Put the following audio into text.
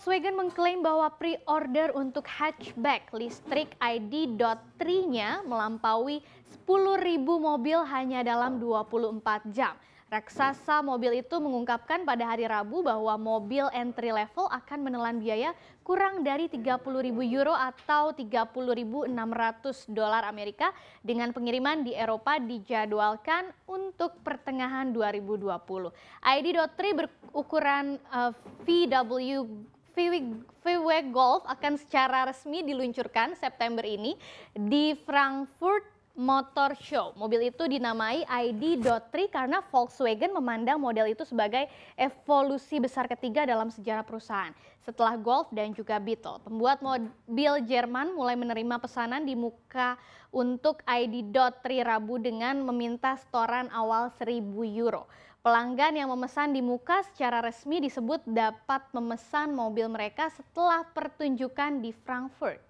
Volkswagen mengklaim bahwa pre-order untuk hatchback listrik ID.3-nya melampaui 10.000 mobil hanya dalam 24 jam. Raksasa mobil itu mengungkapkan pada hari Rabu bahwa mobil entry level akan menelan biaya kurang dari 30.000 euro atau 30.600 dolar Amerika dengan pengiriman di Eropa dijadwalkan untuk pertengahan 2020. ID.3 berukuran eh, VW VW Golf akan secara resmi diluncurkan September ini di Frankfurt Motor Show. Mobil itu dinamai ID.3 karena Volkswagen memandang model itu sebagai evolusi besar ketiga dalam sejarah perusahaan setelah Golf dan juga Beetle. Pembuat mobil Jerman mulai menerima pesanan di muka untuk ID.3 Rabu dengan meminta setoran awal 1000 euro. Pelanggan yang memesan di muka secara resmi disebut dapat memesan mobil mereka setelah pertunjukan di Frankfurt.